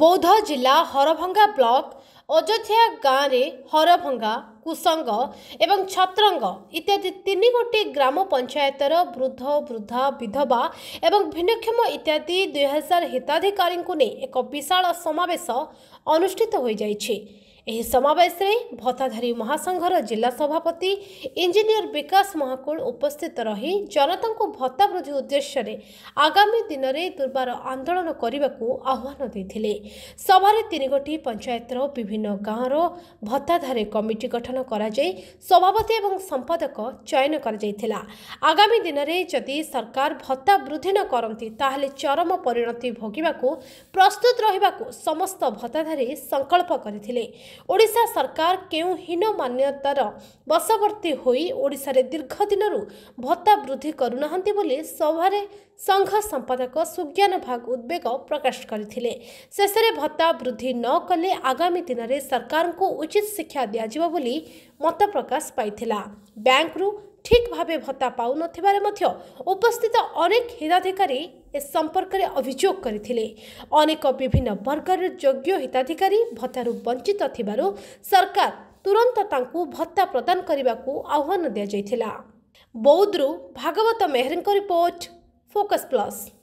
ବୌଦ୍ଧ ଜିଲ୍ଲା ହରଭଙ୍ଗା ବ୍ଲକ ଅଯୋଧ୍ୟା ଗାଁରେ ହରଭଙ୍ଗା କୁସଙ୍ଗ ଏବଂ ଛତ୍ରଙ୍ଗ ଇତ୍ୟାଦି ତିନି ଗୋଟି ଗ୍ରାମ ପଞ୍ଚାୟତର ବୃଦ୍ଧ ବୃଦ୍ଧା ବିଧବା ଏବଂ ଭିନ୍ନକ୍ଷମ ଇତ୍ୟାଦି ଦୁଇହଜାର ହିତାଧିକାରୀଙ୍କୁ ନେଇ ଏକ ବିଶାଳ ସମାବେଶ ଅନୁଷ୍ଠିତ ହୋଇଯାଇଛି ଏହି ସମାବେଶରେ ଭତ୍ତାଧାରୀ ମହାସଂଘର ଜିଲ୍ଲା ସଭାପତି ଇଞ୍ଜିନିୟର ବିକାଶ ମହାକୁଡ଼ ଉପସ୍ଥିତ ରହି ଜନତାଙ୍କୁ ଭତ୍ତା ବୃଦ୍ଧି ଉଦ୍ଦେଶ୍ୟରେ ଆଗାମୀ ଦିନରେ ଦୁର୍ବାର ଆନ୍ଦୋଳନ କରିବାକୁ ଆହ୍ୱାନ ଦେଇଥିଲେ ସଭାରେ ତିନି ଗୋଟି ପଞ୍ଚାୟତର ବିଭିନ୍ନ ଗାଁର ଭତ୍ତାଧାରୀ କମିଟି ଗଠନ କରାଯାଇ ସଭାପତି ଏବଂ ସମ୍ପାଦକ ଚୟନ କରାଯାଇଥିଲା ଆଗାମୀ ଦିନରେ ଯଦି ସରକାର ଭତ୍ତା ବୃଦ୍ଧି ନ କରନ୍ତି ତାହେଲେ ଚରମ ପରିଣତି ଭୋଗିବାକୁ ପ୍ରସ୍ତୁତ ରହିବାକୁ ସମସ୍ତ ଭତ୍ତାଧାରୀ ସଂକଳ୍ପ କରିଥିଲେ ଓଡ଼ିଶା ସରକାର କେଉଁ ହୀନ ମାନ୍ୟତାର ବଶବର୍ତ୍ତୀ ହୋଇ ଓଡ଼ିଶାରେ ଦୀର୍ଘ ଦିନରୁ ଭତ୍ତା ବୃଦ୍ଧି କରୁନାହାନ୍ତି ବୋଲି ସଭାରେ ସଂଘ ସମ୍ପାଦକ ସୁଜ୍ଞାନ ଭାଗ ଉଦ୍ବେଗ ପ୍ରକାଶ କରିଥିଲେ ଶେଷରେ ଭତ୍ତା ବୃଦ୍ଧି ନ କଲେ ଆଗାମୀ ଦିନରେ ସରକାରଙ୍କୁ ଉଚିତ ଶିକ୍ଷା ଦିଆଯିବ ବୋଲି ମତ ପ୍ରକାଶ ପାଇଥିଲା ବ୍ୟାଙ୍କରୁ ଠିକ୍ ଭାବେ ଭତ୍ତା ପାଉନଥିବାରେ ମଧ୍ୟ ଉପସ୍ଥିତ ଅନେକ ହିତାଧିକାରୀ ଏ ସମ୍ପର୍କରେ ଅଭିଯୋଗ କରିଥିଲେ ଅନେକ ବିଭିନ୍ନ ବର୍ଗର ଯୋଗ୍ୟ ହିତାଧିକାରୀ ଭତ୍ତାରୁ ବଞ୍ଚିତ ଥିବାରୁ ସରକାର ତୁରନ୍ତ ତାଙ୍କୁ ଭତ୍ତା ପ୍ରଦାନ କରିବାକୁ ଆହ୍ୱାନ ଦିଆଯାଇଥିଲା ବୌଦ୍ଧରୁ ଭାଗବତ ମେହେରଙ୍କ ରିପୋର୍ଟ ଫୋକସ୍ ପ୍ଲସ୍